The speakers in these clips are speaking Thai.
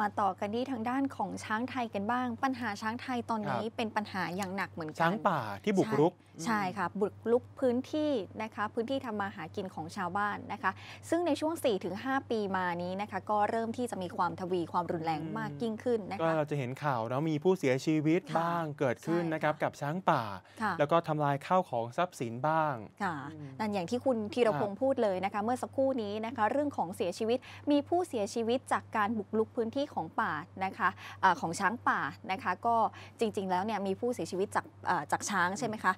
มาต่อกันที่ทางด้านของช้างไทยกันบ้าง ปัญหาช้างไทยตอนนี้เป็นปัญหาอย่างหนักเหมือนกันช้างป่าที่บุกรุก ใช่ค่ะบุกรุกพื้นที่นะคะพื้นที่ทำมาหากินของชาวบ้านนะคะ ซึ่งในช่วง 4-5 ปีมานี้นะคะก็เริ่มที่จะมีความทวีความรุนแรงมากยิ่งขึ้นนะคะก็เราจะเห็นข่าวแล้วมีผู้เสียชีวิตบ้างเกิดขึ้นนะครับกับช้างป่า แล้วก็ทำลายข้าวของทรัพย์สินบ้างค่ะนั่นอย่างที่คุณธีรพงศ์พูดเลยนะคะเมื่อสักครู่นี้นะคะเรื่องของเสียชีวิตมีผู้เสียชีวิตจากการบุกรุกพื้นที่ที่ของป่านะคะอะของช้างป่านะคะก็จริง ๆแล้วเนี่ยมีผู้เสียชีวิตจากจากช้างใช่ไหมคะ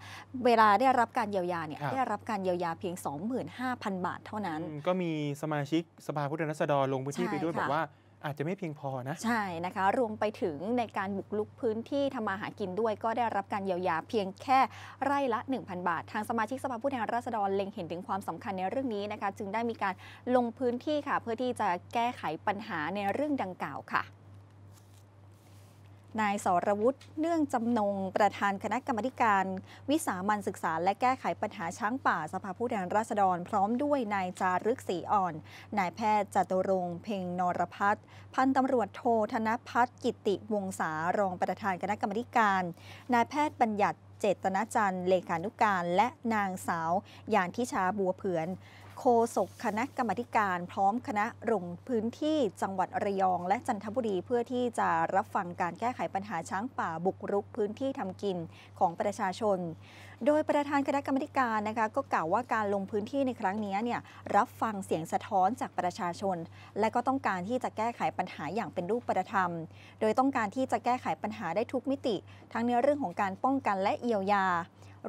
เวลาได้รับการเยียวยาเนี่ยได้รับการเยียวยาเพียง 25,000 บาทเท่านั้น ก็มีสมาชิกสภาผู้แทนราษฎรลงพื้นที่ไปด้วยบอกว่าอาจจะไม่เพียงพอนะ ใช่ นะคะ รวมไปถึงในการบุกลุกพื้นที่ทำมาหากินด้วย ก็ได้รับการเยียวยาเพียงแค่ไร่ละ 1,000 บาท ทางสมาชิกสภาผู้แทนราษฎร เล็งเห็นถึงความสำคัญในเรื่องนี้นะคะ จึงได้มีการลงพื้นที่ค่ะ เพื่อที่จะแก้ไขปัญหาในเรื่องดังกล่าวค่ะนายสรวุฒิเนื่องจำนงประธานคณะกรรมการ วิสามัญศึกษาและแก้ไขปัญหาช้างป่าสภาผู้แทนราษฎร พร้อมด้วยนายจารึกศรีอ่อน นายแพทย์จตุรงเพ่งนรพัฒน์พันตำรวจโท ธนพัฒน์กิติวงศารองประธานคณะกรรมการ นายแพทย์บัญญัติเจตนาจันทร์ เลขานุการ และนางสาวยานทิชาบัวเผือนโฆษกคณะกรรมการพร้อมคณะลงพื้นที่จังหวัดระยองและจันทบุรีเพื่อที่จะรับฟังการแก้ไขปัญหาช้างป่าบุกรุกพื้นที่ทำกินของประชาชนโดยประธานคณะกรรมการนะคะก็กล่าวว่าการลงพื้นที่ในครั้งนี้เนี่ยรับฟังเสียงสะท้อนจากประชาชน และก็ต้องการที่จะแก้ไขปัญหาอย่างเป็นรูปประธรรม โดยต้องการที่จะแก้ไขปัญหาได้ทุกมิติ ทั้งในเรื่องของการป้องกันและเยียวยา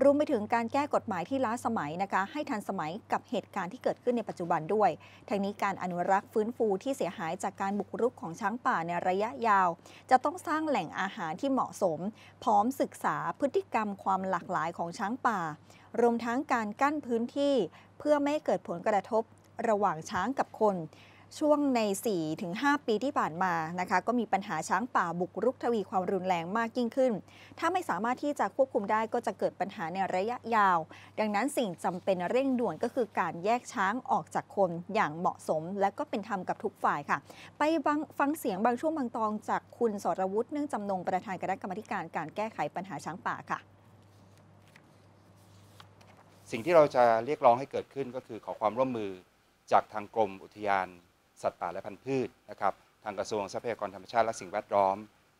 รวมไปถึงการแก้กฎหมายที่ล้าสมัยนะคะให้ทันสมัยกับเหตุการณ์ที่เกิดขึ้นในปัจจุบันด้วย ทั้งนี้การอนุรักษ์ฟื้นฟูที่เสียหายจากการบุกรุกของช้างป่าในระยะยาว จะต้องสร้างแหล่งอาหารที่เหมาะสม พร้อมศึกษาพฤติกรรมความหลากหลายของชงช้างป่า รวมทั้งการกั้นพื้นที่เพื่อไม่ให้เกิดผลกระทบระหว่างช้างกับคน ช่วงใน 4-5 ปีที่ผ่านมานะคะก็มีปัญหาช้างป่าบุกรุกทวีความรุนแรง มากยิ่งขึ้น ถ้าไม่สามารถที่จะควบคุมได้ก็จะเกิดปัญหาในระยะยาว ดังนั้นสิ่งจำเป็นเร่งด่วนก็คือการแยกช้างออกจากคนอย่างเหมาะสมและก็เป็นธรรมกับทุกฝ่ายค่ะ ไปฟังเสียงบางช่วงบางตอนจากคุณสรวุฒิ เนื่องจำนงประธานคณะกรรมการการแก้ไขปัญหาช้างป่าค่ะสิ่งที่เราจะเรียกร้องให้เกิดขึ้นก็คือขอความร่วมมือจากทางกรมอุทยานสัตว์ป่าและพันธุ์พืชนะครับ ทางกระทรวงทรัพยากรธรรมชาติและสิ่งแวดล้อม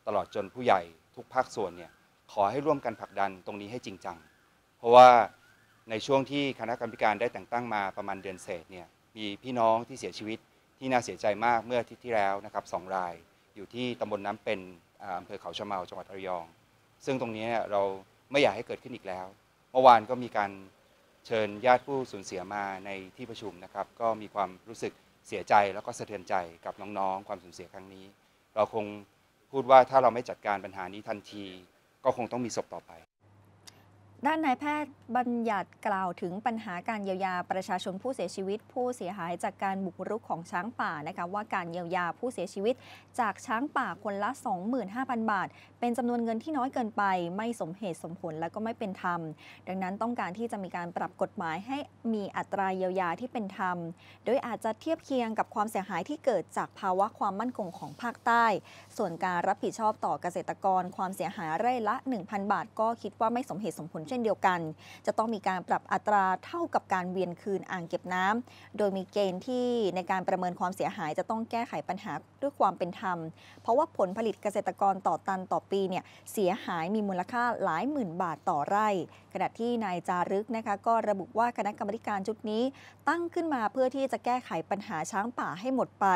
ตลอดจนผู้ใหญ่ทุกภาคส่วนเนี่ยขอให้ร่วมกันผลักดันตรงนี้ให้จริงจัง เพราะว่าในช่วงที่คณะกรรมการได้แต่งตั้งมาประมาณเดือนเศษเนี่ยมีพี่น้องที่เสียชีวิตที่น่าเสียใจมากเมื่ออาทิตย์ที่แล้วนะครับสองรายอยู่ที่ตำบลน้ำเป็นอำเภอเขาชะเมาจังหวัดระยองซึ่งตรงนี้เราไม่อยากให้เกิดขึ้นอีกแล้วเมื่อวานก็มีการเชิญญาติผู้สูญเสียมาในที่ประชุมนะครับก็มีความรู้สึกเสียใจแล้วก็สะเทือนใจกับน้องๆความสูญเสียครั้งนี้ เราคงพูดว่าถ้าเราไม่จัดการปัญหานี้ทันที ก็คงต้องมีศพต่อไปด้านนายแพทย์บัญญัติกล่าวถึงปัญหาการเยียวยาประชาชนผู้เสียชีวิต ผู้เสียหายจากการบุกรุกของช้างป่านะคะว่าการเยียวยาผู้เสียชีวิต จากช้างป่าคนละ25,000บาท เป็นจำนวนเงินที่น้อยเกินไปไม่สมเหตุสมผลและก็ไม่เป็นธรรม ดังนั้นต้องการที่จะมีการปรับกฎหมายให้มีอัตราเยียวยาที่เป็นธรรมโดยอาจจะเทียบเคียงกับความเสียหายที่เกิดจากภาวะความมั่นคงของภาคใต้ ส่วนการรับผิดชอบต่อเกษตรกรความเสียหายไร่ละ 1,000 บาท ก็คิดว่าไม่สมเหตุสมผลช่นเดียวกันจะต้องมีการปรับอัตราเท่ากับการเวียนคืนอ่างเก็บน้ำ โดยมีเกณฑ์ที่ในการประเมินความเสียหายจะต้องแก้ไขปัญหาด้วยความเป็นธรรม เพราะว่าผลผลิตเกษตรกรต่อตันต่อปีเนี่ยเสียหายมีมูลค่าหลายหมื่นบาทต่อไร่ ขณะที่นายจารึกนะคะก็ระบุว่าคณะกรรมการชุดนี้ ตั้งขึ้นมาเพื่อที่จะแก้ไขปัญหาช้างป่าให้หมดไป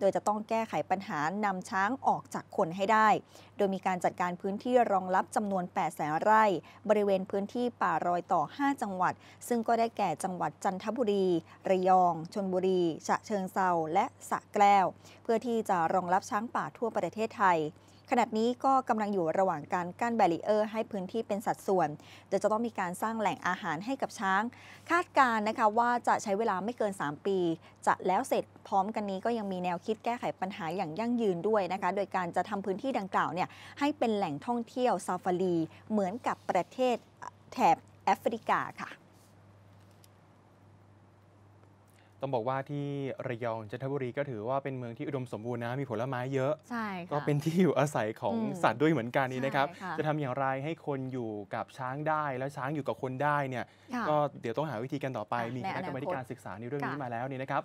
โดยจะต้องแก้ไขปัญหานำช้างออกจากคนให้ได้ โดยมีการจัดการพื้นที่รองรับจำนวน8แสนไร่ บริเวณพื้นที่ป่ารอยต่อ 5 จังหวัด ซึ่งก็ได้แก่จังหวัดจันทบุรี ระยอง ชนบุรี ฉะเชิงเซา และสะแก้ว เพื่อที่จะรองรับช้างป่าทั่วประเทศไทยขณะนี้ก็กำลังอยู่ระหว่างการกั้นแบลิเออร์ให้พื้นที่เป็นสัดส่วนโดยจะต้องมีการสร้างแหล่งอาหารให้กับช้าง คาดการนะคะว่าจะใช้เวลาไม่เกิน 3 ปี จะแล้วเสร็จพร้อมกันนี้ก็ยังมีแนวคิดแก้ไขปัญหาอย่างยั่งยืนด้วยนะคะ โดยการจะทำพื้นที่ดังกล่าวเนี่ยให้เป็นแหล่งท่องเที่ยวซาฟารีเหมือนกับประเทศแถบแอฟริกา ค่ะต้องบอกว่าที่ระยองจันทบุรี ก็ถือว่าเป็นเมืองที่อุดมสมบูรณ์นะมีผลไม้เยอะใช่ก็เป็นที่อยู่อาศัยของสัตว์ด้วยเหมือนกันนี่นะครับ จะทำอย่างไรให้คนอยู่กับช้างได้แล้วช้างอยู่กับคนได้เนี่ยก็เดี๋ยวต้องหาวิธีกันต่อไปมีคณะกรรมการศึกษาในเรื่องนี้มาแล้วนี่นะครับ